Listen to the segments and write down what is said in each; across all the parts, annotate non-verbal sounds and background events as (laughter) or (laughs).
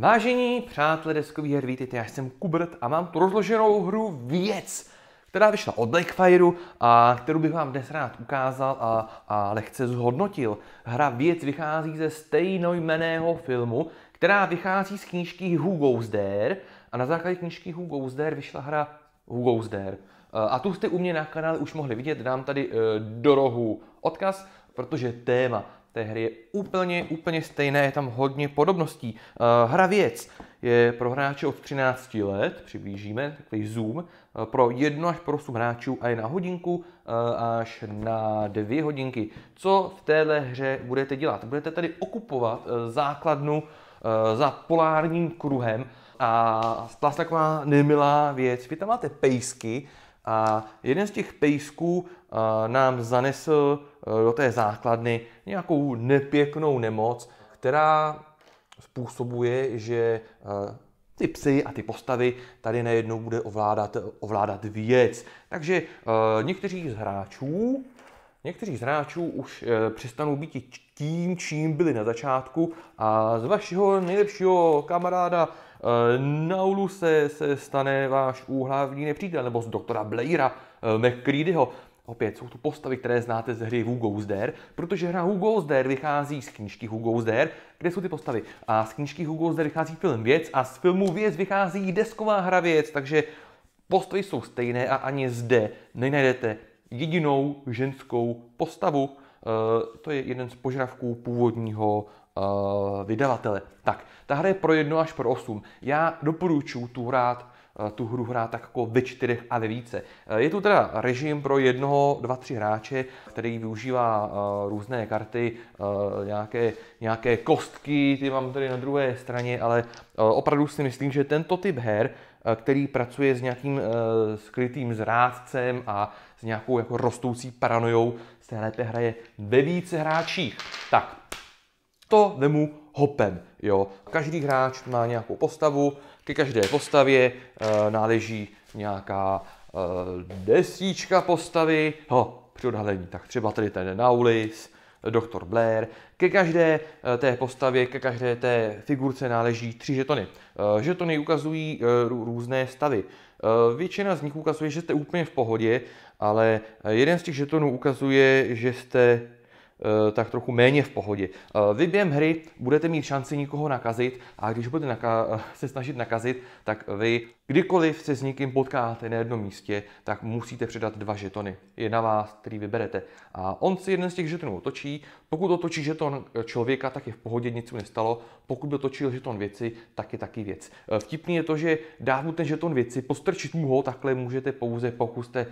Vážení přátelé deskových her, vítejte, já jsem Kubert a mám tu rozloženou hru Věc, která vyšla od Blackfire a kterou bych vám dnes rád ukázal a, a lehce zhodnotil. Hra Věc vychází ze stejnojmeného filmu, která vychází z knížky Who Goes There a na základě knížky Who Goes There vyšla hra Who Goes There. Eh, a tu jste u mě na kanále už mohli vidět, dám tady eh, do rohu odkaz, protože téma té hry je úplně, úplně stejné, je tam hodně podobností. Eh, hra věc je pro hráče od 13 let, přiblížíme, takový zoom, eh, pro 1 až pro 8 hráčů a je na hodinku eh, až na 2 hodinky. Co v téhle hře budete dělat? Budete tady okupovat základnu za polárním kruhem a stala vlastně se taková nemilá věc. Vy tam máte pejsky, a jeden z těch pejsků nám zanesl e, do té základny nějakou nepěknou nemoc, která způsobuje, že e, ty psy a ty postavy tady najednou bude ovládat, ovládat věc. Takže e, někteří z hráčů Někteří z hráčů už přestanou být tím, čím byli na začátku a z vašeho nejlepšího kamaráda Nauluse se stane váš úhlavní nepřítel, nebo z doktora Blaira McCreedyho. Opět jsou tu postavy, které znáte z hry Who Goes There, protože hra Who Goes There vychází z knížky Who Goes There, kde jsou ty postavy. A z knížky Who Goes There vychází film Věc a z filmu Věc vychází desková hra Věc, takže postavy jsou stejné a ani zde nenajdete jedinou ženskou postavu. E, to je jeden z požadavků původního e, vydavatele. Tak, ta hra je pro jedno až pro osm. Já doporučuji tu hrát Eh, tu hru hrát tak jako ve čtyřech a ve více. Eh, je tu teda režim pro jednoho, dva, tři hráče, který využívá eh, různé karty, nějaké, nějaké kostky, ty mám tady na druhé straně, ale opravdu si myslím, že tento typ her, který pracuje s nějakým skrytým zrádcem a s nějakou jako rostoucí paranojou, se lépe hraje ve více hráčích. Tak, to vemu hopem. Jo. Každý hráč má nějakou postavu, ke každé postavě e, náleží nějaká e, desíčka postavy, ho, při odhalení, tak třeba tady ten Naulis, Dr. Blair. Ke každé eh, té postavě, ke každé té figurce náleží tři žetony. Žetony ukazují různé stavy. Většina z nich ukazuje, že jste úplně v pohodě, ale jeden z těch žetonů ukazuje, že jste Eh, tak trochu méně v pohodě. Eh, vy během hry budete mít šanci nikoho nakazit a když budete naka- (laughs) se snažit nakazit, tak vy Kdykoliv se s někým potkáte na jednom místě, tak musíte předat dva žetony. Je na vás, který vyberete. A on si jeden z těch žetonů otočí. Pokud otočí žeton člověka, tak je v pohodě, nic mu nestalo. Pokud otočil žeton věci, tak je taky věc. E, vtipný je to, že dát mu ten žeton věci, postrčit mu ho, takhle můžete pouze, pokud jste,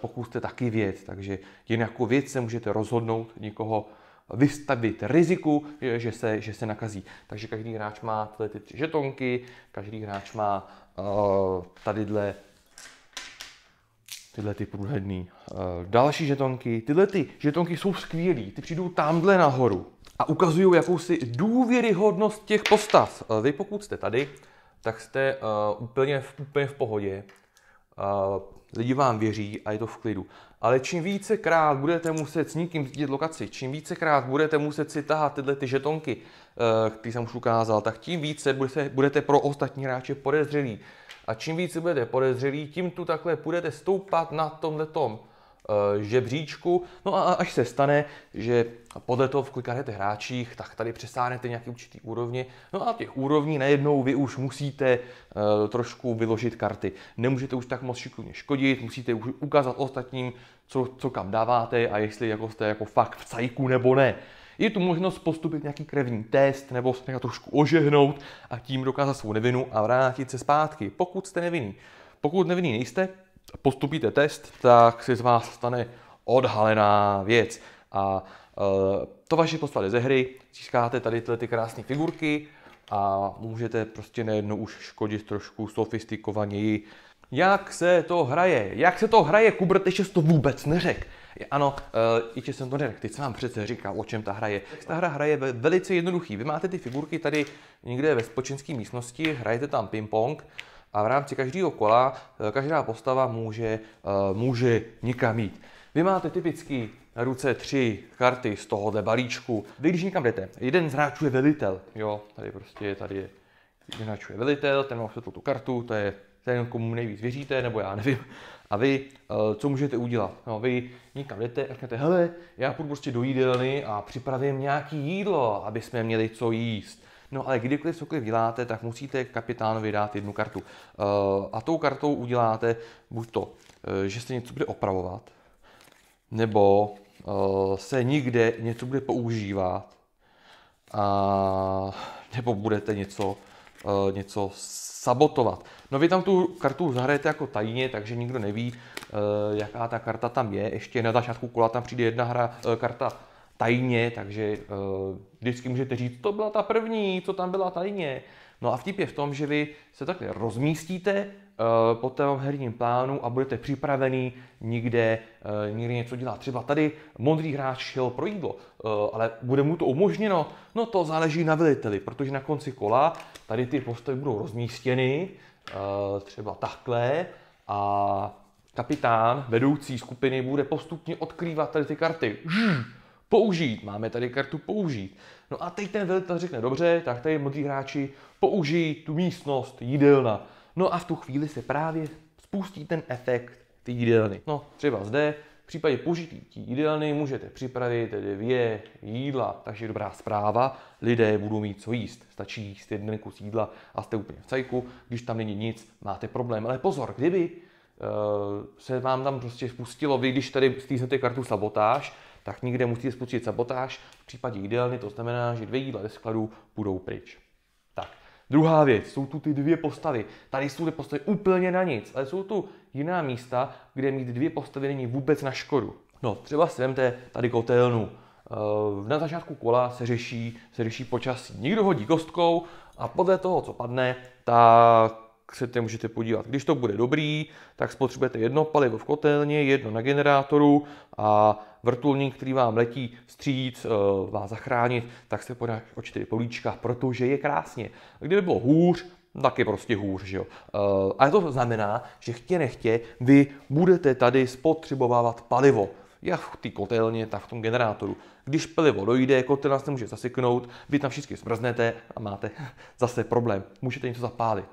pokud jste taky věc. Takže jen jako věc se můžete rozhodnout nikoho vystavit riziku, že se, že se nakazí. Takže každý hráč má tyhle ty tři žetonky, každý hráč má uh, eh, dle tyhle ty průhledný uh, další žetonky. Tyhle ty žetonky jsou skvělý, ty přijdou tamhle nahoru a ukazují jakousi důvěryhodnost těch postav. Uh, vy pokud jste tady, tak jste uh, úplně, v, úplně v pohodě. Uh, lidi vám věří a je to v klidu. Ale čím vícekrát budete muset s někým sdílet lokaci, čím vícekrát budete muset si tahat tyhle ty žetonky, eh, které jsem už ukázal, tak tím více budete, budete pro ostatní hráče podezřelí. A čím více budete podezřelí, tím tu takhle budete stoupat na tomhle tom. Eh, žebříčku. No a až se stane, že podle toho, v kolika hráčích, tak tady přesáhnete nějaký určitý úrovně. No a těch úrovní najednou vy už musíte eh, trošku vyložit karty. Nemůžete už tak moc šikovně škodit, musíte už ukázat ostatním, co, co kam dáváte a jestli jako jste jako fakt v cajku nebo ne. Je tu možnost postupit nějaký krevní test nebo se trošku ožehnout a tím dokázat svou nevinu a vrátit se zpátky, pokud jste nevinný. Pokud nevinný nejste, postupíte test, tak si z vás stane odhalená věc. A e, to vaše poslali ze hry, získáte tady tyhle ty krásné figurky a můžete prostě nejednou už škodit trošku sofistikovaněji. Jak se to hraje? Jak se to hraje? Kubert ještě to vůbec neřek. Ano, když e, jsem to neřekl, teď jsem vám přece říkal, o čem ta hra je. Ta hra hraje velice jednoduchý. Vy máte ty figurky tady někde ve spočinské místnosti, hrajete tam ping-pong, a v rámci každého kola eh, každá postava může, eh, může někam jít. Vy máte typicky na ruce tři karty z tohohle balíčku. Vy když někam jdete, jeden z hráčů je velitel, jo, tady prostě je, tady je, jeden hráč je velitel, ten má světlou tu kartu, to je ten, komu nejvíc věříte, nebo já nevím. A vy, eh, co můžete udělat? No, vy někam jdete a řeknete, hele, já půjdu prostě do jídelny a připravím nějaký jídlo, aby jsme měli co jíst. No ale kdykoliv cokoliv děláte, tak musíte kapitánovi dát jednu kartu. Eh, a tou kartou uděláte buď to, eh, že se něco bude opravovat, nebo eh, se nikde něco bude používat, a, nebo budete něco, něco sabotovat. No vy tam tu kartu zahrajete jako tajně, takže nikdo neví, jaká ta karta tam je. Ještě na začátku kola tam přijde jedna hra, karta tajně, takže uh, vždycky můžete říct, to byla ta první, co tam byla tajně. No a vtip je v tom, že vy se takhle rozmístíte uh, po tom herním plánu a budete připravený někde, uh, někde něco dělat. Třeba tady modrý hráč šel pro jídlo, uh, ale bude mu to umožněno? No to záleží na veliteli, protože na konci kola tady ty postavy budou rozmístěny, uh, třeba takhle a kapitán vedoucí skupiny bude postupně odkrývat tady ty karty. Žž! použít. Máme tady kartu použít. No a teď ten velitel řekne, dobře, tak tady modří hráči použijí tu místnost, jídelna. No a v tu chvíli se právě spustí ten efekt ty jídelny. No, třeba zde v případě použití jídelny můžete připravit dvě jídla, takže dobrá zpráva, lidé budou mít co jíst. Stačí jíst jeden kus jídla a jste úplně v cajku, když tam není nic, máte problém. Ale pozor, kdyby eh, se vám tam prostě spustilo, vy když tady stýznete kartu sabotáž, tak někde musíte spustit sabotáž. V případě jídelny to znamená, že dvě jídla ze skladu budou pryč. Tak, druhá věc, jsou tu ty dvě postavy. Tady jsou ty postavy úplně na nic, ale jsou tu jiná místa, kde mít dvě postavy není vůbec na škodu. No, třeba si vemte tady kotelnu. Eh, na začátku kola se řeší, se řeší počasí. Někdo hodí kostkou a podle toho, co padne, tak se můžete podívat. Když to bude dobrý, tak spotřebujete jedno palivo v kotelně, jedno na generátoru a vrtulník, který vám letí vstříc, eh, vás zachránit, tak se podá o čtyři políčka, protože je krásně. Kdyby bylo hůř, tak je prostě hůř, že jo. Eh, a to znamená, že chtě nechtě vy budete tady spotřebovávat palivo jak v té kotelně, tak v tom generátoru. Když palivo dojde, kotelna se může zasyknout, vy tam všichni smrznete a máte (laughs) zase problém. Můžete něco zapálit.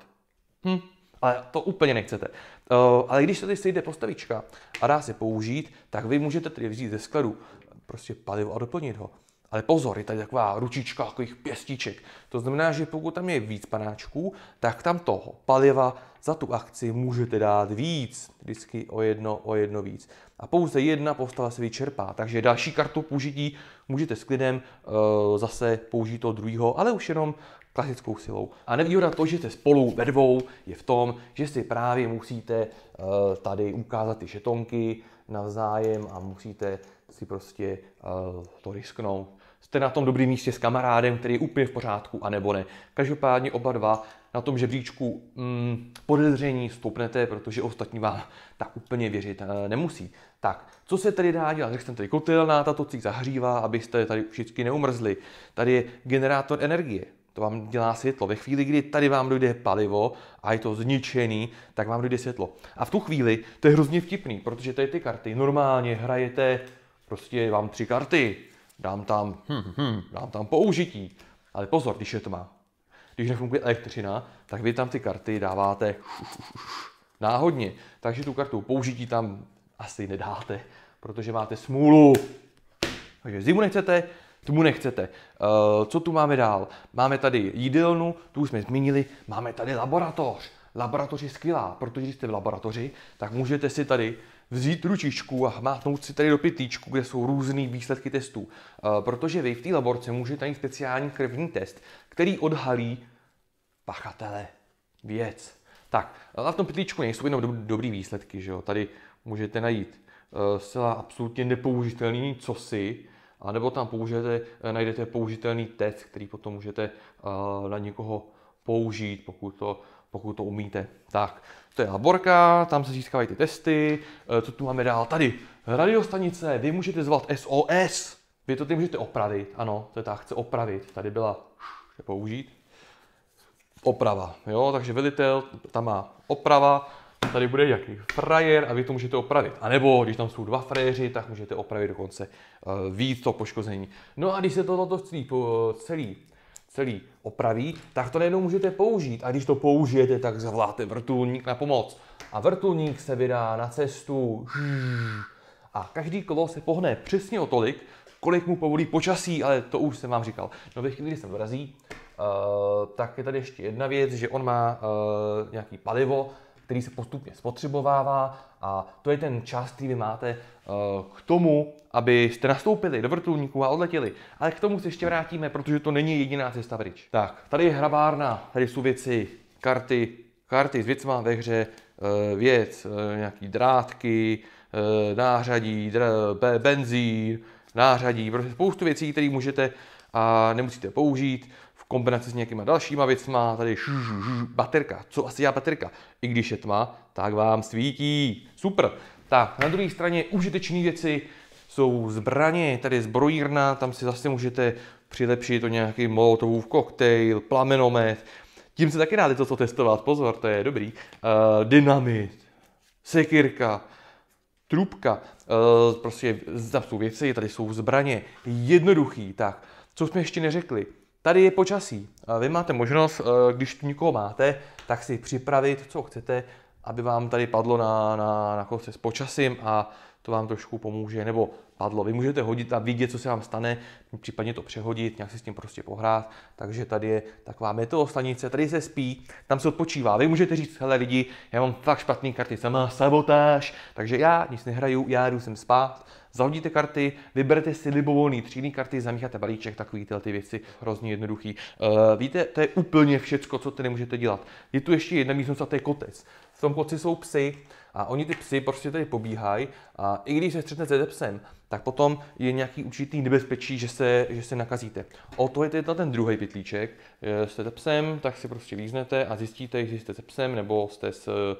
Hm, ale to úplně nechcete. Uh, ale když se tady sejde postavička a dá se použít, tak vy můžete tedy vzít ze skladu eh, prostě palivo a doplnit ho. Ale pozor, je tady taková ručička, takových pěstíček. To znamená, že pokud tam je víc panáčků, tak tam toho paliva za tu akci můžete dát víc. Vždycky o jedno, o jedno víc. A pouze jedna postava se vyčerpá, takže další kartu použití můžete s klidem e, zase použít toho druhého, ale už jenom klasickou silou. A nevýhoda to, že jste spolu ve dvou, je v tom, že si právě musíte eh, tady ukázat ty šetonky navzájem a musíte si prostě eh, to risknout. Jste na tom dobrém místě s kamarádem, který je úplně v pořádku, anebo ne. Každopádně oba dva na tom žebříčku mm, podezření stoupnete, protože ostatní vám tak úplně věřit eh, nemusí. Tak, co se tady dá dělat? Řekl jsem tady kotelná, tato cík zahřívá, abyste tady všichni neumrzli. Tady je generátor energie to vám dělá světlo. Ve chvíli, kdy tady vám dojde palivo a je to zničený, tak vám dojde světlo. A v tu chvíli to je hrozně vtipný, protože tady ty karty normálně hrajete, prostě vám tři karty, dám tam, hm, hm, hm, dám tam použití. Ale pozor, když je tma, když nefunguje elektřina, tak vy tam ty karty dáváte náhodně. Takže tu kartu použití tam asi nedáte, protože máte smůlu. Takže zimu nechcete, Tmu nechcete. Eh, co tu máme dál? Máme tady jídelnu, tu už jsme zmínili, máme tady laboratoř. Laboratoř je skvělá, protože když jste v laboratoři, tak můžete si tady vzít ručičku a hmátnout si tady do pytlíčku, kde jsou různé výsledky testů. Eh, protože vy v té laborce můžete mít speciální krevní test, který odhalí pachatele věc. Tak, v eh, tom pytlíčku nejsou jenom dobrý výsledky, že jo? Tady můžete najít zcela absolutně nepoužitelný cosi, a nebo tam použijete, eh, najdete použitelný test, který potom můžete eh, na někoho použít, pokud to, pokud to umíte. Tak, to je laborka, tam se získávají ty testy, eh, co tu máme dál, tady, radiostanice, vy můžete zvat SOS, vy to ty můžete opravit, ano, to je ta chce opravit, tady byla použít, oprava, jo, takže velitel, tam má oprava, tady bude jaký frajer a vy to můžete opravit. A nebo když tam jsou dva frajeři, tak můžete opravit dokonce eh, víc to poškození. No a když se toto celý, celý, celý opraví, tak to nejenom můžete použít. A když to použijete, tak zavoláte vrtulník na pomoc. A vrtulník se vydá na cestu a každý kolo se pohne přesně o tolik, kolik mu povolí počasí, ale to už jsem vám říkal. No ve chvíli, kdy se dorazí, Uh, tak je tady ještě jedna věc, že on má uh, nějaký palivo který se postupně spotřebovává a to je ten čas, který vy máte eh, k tomu, abyste nastoupili do vrtulníku a odletěli. Ale k tomu se ještě vrátíme, protože to není jediná cesta pryč. Tak, tady je hrabárna, tady jsou věci, karty, karty s věcma ve hře, eh, věc, eh, nějaký drátky, nářadí, benzín, nářadí, prostě spoustu věcí, které můžete a nemusíte použít kombinaci s nějakýma dalšíma věcma, tady š, š, baterka, co asi já baterka? I když je tma, tak vám svítí. Super. Tak, na druhé straně užitečné věci jsou zbraně, tady zbrojírna, tam si zase můžete přilepšit to nějaký molotovův koktejl, plamenomet, tím se taky dá to co testovat, pozor, to je dobrý. Uh, dynamit, sekirka, trubka, uh, prostě tam jsou věci, tady jsou zbraně, jednoduchý, tak. Co jsme ještě neřekli? Tady je počasí. Vy máte možnost, eh, když tu nikoho máte, tak si připravit, co chcete, aby vám tady padlo na, na, na kostce s počasím a to vám trošku pomůže, nebo padlo. Vy můžete hodit a vidět, co se vám stane, případně to přehodit, nějak si s tím prostě pohrát. Takže tady je taková meteostanice, tady se spí, tam se odpočívá. Vy můžete říct, hele lidi, já mám fakt špatný karty, sama sabotáž, takže já nic nehraju, já jdu sem spát Zahodíte karty, vyberete si libovolný třídní karty, zamícháte balíček, takový tyhle ty věci, hrozně jednoduchý. Uh, víte, to je úplně všecko, co tady můžete dělat. Je tu ještě jedna místnost a to je kotec. V tom koci jsou psy a oni ty psy prostě tady pobíhají a i když se střetnete se psem, tak potom je nějaký určitý nebezpečí, že se, že se nakazíte. O to je tady ten druhý pytlíček. Eh, jste psem, tak si prostě líznete a zjistíte, jestli jste se psem nebo jste s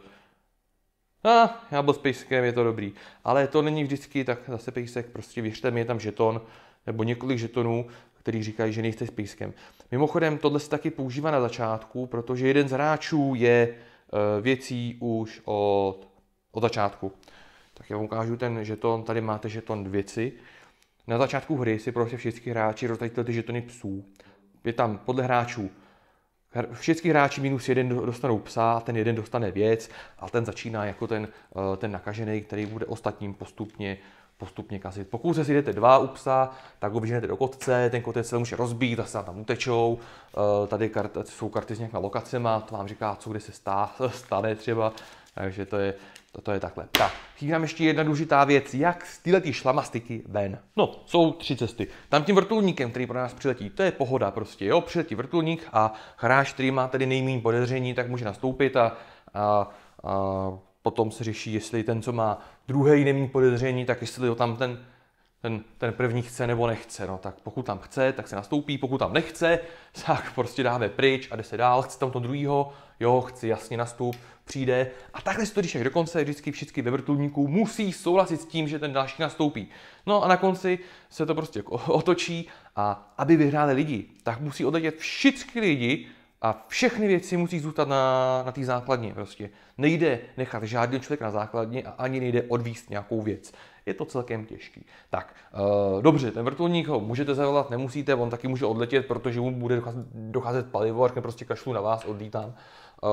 a ah, já byl s pejskem, je to dobrý. Ale to není vždycky, tak zase pejsek, prostě věřte mi, je tam žeton nebo několik žetonů, který říkají, že nejste s pejskem. Mimochodem, tohle se taky používá na začátku, protože jeden z hráčů je eh, věcí už od, od začátku. Tak já vám ukážu ten žeton, tady máte žeton věci. Na začátku hry si prostě všichni hráči rozdají ty žetony psů. Je tam podle hráčů Všichni hráči minus jeden dostanou psa, ten jeden dostane věc a ten začíná jako ten, eh, ten nakažený, který bude ostatním postupně postupně kazit. Pokud se si jdete dva u psa, tak ho vyženete do kotce, ten kotec se může rozbít, zase tam utečou. Eh, tady kart, jsou karty s nějakými lokacemi, to vám říká, co kde se stá, (laughs) stane třeba. Takže to je, to, to je takhle. Tak, chybí nám ještě jedna důležitá věc, jak z této šlamastiky ven. No, jsou tři cesty. Tam tím vrtulníkem, který pro nás přiletí, to je pohoda prostě, jo, přiletí vrtulník a hráč, který má tedy nejméně podezření, tak může nastoupit a, a, a potom se řeší, jestli ten, co má druhé nejméně podezření, tak jestli ho tam ten ten, ten první chce nebo nechce. No tak pokud tam chce, tak se nastoupí, pokud tam nechce, (laughs) tak prostě dáme pryč a jde se dál, chce tam to druhýho, jo, chci jasně nastup, přijde. A takhle se to říšek dokonce, vždycky všichni ve vrtulníku musí souhlasit s tím, že ten další nastoupí. No a na konci se to prostě (laughs) otočí a aby vyhráli lidi, tak musí odletět všichni lidi, a všechny věci musí zůstat na, na té základně prostě. Nejde nechat žádný člověk na základně a ani nejde odvíst nějakou věc je to celkem těžký. Tak, eh, dobře, ten vrtulník ho můžete zavolat, nemusíte, on taky může odletět, protože mu bude docházet palivo a řekne prostě kašlu na vás, odlítám. Eh,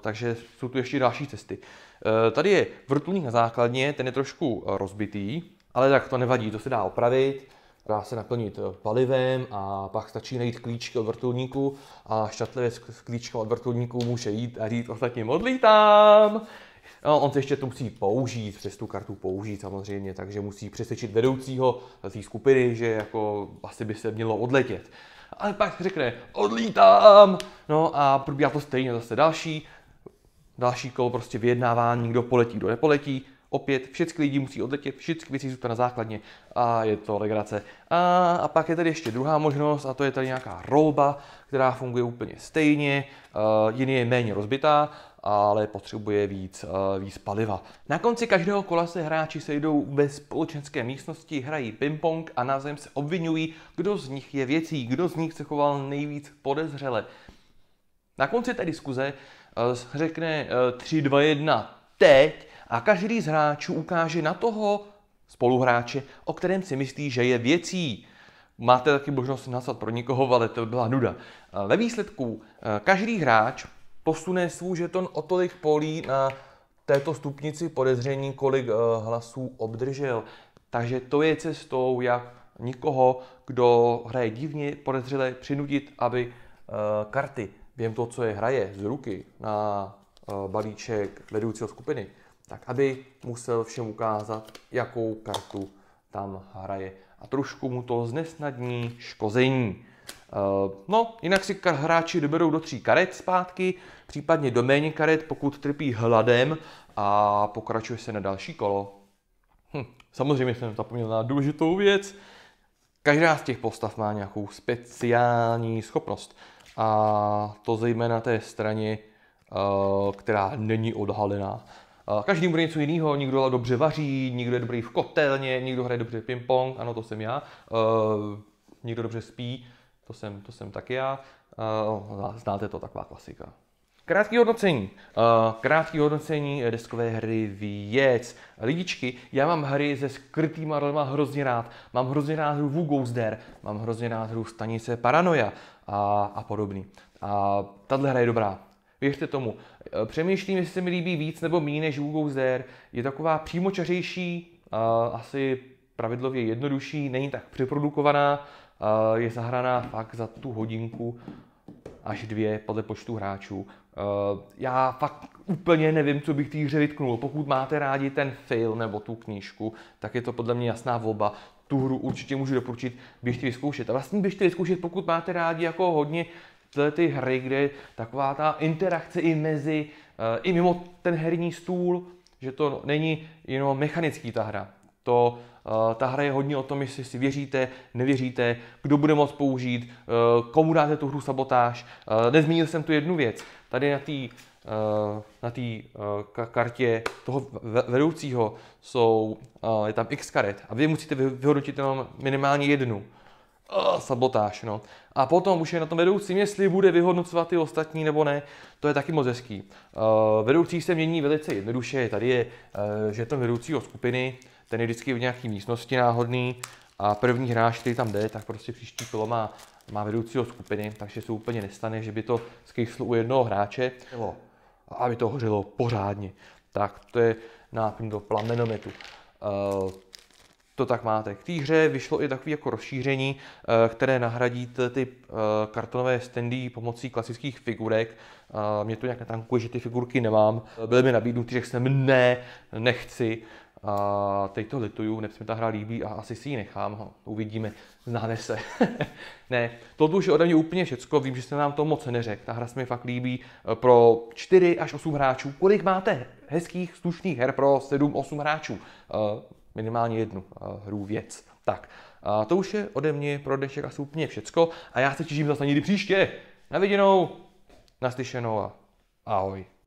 takže jsou tu ještě další cesty. Eh, tady je vrtulník na základně, ten je trošku rozbitý, ale tak to nevadí, to se dá opravit dá se naplnit palivem a pak stačí najít klíčky od vrtulníku a šťatlivě s klíčkem od vrtulníku může jít a říct ostatním odlítám. No, on se ještě to musí použít, přes tu kartu použít samozřejmě, takže musí přesvědčit vedoucího té skupiny, že jako asi by se mělo odletět. Ale pak řekne, odlítám! No a probíhá to stejně zase další, další kolo prostě vyjednávání, kdo poletí, kdo nepoletí. Opět všichni lidi musí odletět, všichni věci jsou na základně a je to legrace. A, a pak je tady ještě druhá možnost a to je tady nějaká rolba, která funguje úplně stejně, uh, jiný je méně rozbitá ale potřebuje víc, eh, víc paliva. Na konci každého kola se hráči sejdou ve společenské místnosti, hrají ping-pong a na zem se obvinují, kdo z nich je věcí, kdo z nich se choval nejvíc podezřele. Na konci té diskuze eh, řekne 3, 2, 1, teď a každý z hráčů ukáže na toho spoluhráče, o kterém si myslí, že je věcí. Máte taky možnost nasat pro někoho, ale to byla nuda. Eh, ve výsledku každý hráč posune svůj žeton o tolik polí na této stupnici podezření, kolik eh, hlasů obdržel. Takže to je cestou, jak nikoho, kdo hraje divně, podezřele přinutit, aby eh, karty během toho, co je hraje z ruky na eh, balíček vedoucího skupiny, tak aby musel všem ukázat, jakou kartu tam hraje. A trošku mu to znesnadní škození. Eh, no, jinak si hráči doberou do tří karet zpátky, případně do méně karet, pokud trpí hladem a pokračuje se na další kolo. Hm, samozřejmě jsem zapomněl na důležitou věc. Každá z těch postav má nějakou speciální schopnost. A to zejména té straně, eh, která není odhalená. Eh, každý bude něco jiného, někdo dobře vaří, někdo je dobrý v kotelně, někdo hraje dobře ping-pong, ano, to jsem já, někdo dobře spí to jsem, to jsem taky já. Eh, no, znáte to, taková klasika. Krátké hodnocení. Eh, krátké hodnocení deskové hry věc. Lidičky, já mám hry se skrytýma rolema hrozně rád. Mám hrozně rád hru Who Goes There, mám hrozně rád hru Stanice Paranoia a, a podobný. A tahle hra je dobrá. Věřte tomu. Eh, přemýšlím, jestli se mi líbí víc nebo méně než Who Goes There. Je taková přímočařejší, asi pravidlově jednodušší, není tak přeprodukovaná, Eh, je zahraná fakt za tu hodinku až dvě podle počtu hráčů. Eh, já fakt úplně nevím, co bych té hře vytknul. Pokud máte rádi ten film nebo tu knížku, tak je to podle mě jasná volba. Tu hru určitě můžu doporučit, běžte vyzkoušet. A vlastně běžte vyzkoušet, pokud máte rádi jako hodně tyhle ty hry, kde je taková ta interakce i mezi, eh, i mimo ten herní stůl, že to není jenom mechanický ta hra, to, eh, ta hra je hodně o tom, jestli si věříte, nevěříte, kdo bude moc použít, eh, komu dáte tu hru sabotáž. Eh, nezmínil jsem tu jednu věc. Tady na té na té kartě toho vedoucího jsou, je tam x karet a vy musíte vyhodnotit jenom minimálně jednu. Sabotáž, no. A potom už je na tom vedoucím, jestli bude vyhodnocovat ty ostatní nebo ne, to je taky moc hezký. Vedoucí se mění velice jednoduše, tady je že žeton vedoucího skupiny, ten je vždycky v nějaký místnosti náhodný a první hráč, který tam jde, tak prostě příští kolo má, má vedoucího skupiny, takže se úplně nestane, že by to skejslo u jednoho hráče, nebo aby to hořilo pořádně. Tak to je náplň do plamenometu. Uh, to tak máte. K té hře vyšlo i takové jako rozšíření, eh, které nahradí ty eh, kartonové standy pomocí klasických figurek. Mě to nějak netankuje, že ty figurky nemám. Byly mi nabídnuty, že jsem ne, nechci. A teď to lituju, nebo se mi ta hra líbí a asi si ji nechám. Ho. No, uvidíme, známe se. (laughs) ne, to už je ode mě úplně všecko, vím, že jste nám to moc neřekl. Ta hra se mi fakt líbí e, pro 4 až 8 hráčů. Kolik máte hezkých, slušných her pro 7-8 hráčů? E, minimálně jednu e, hru věc. Tak, a to už je ode mě pro dnešek asi úplně všecko a já se těším zase někdy příště. Na viděnou, naslyšenou a ahoj.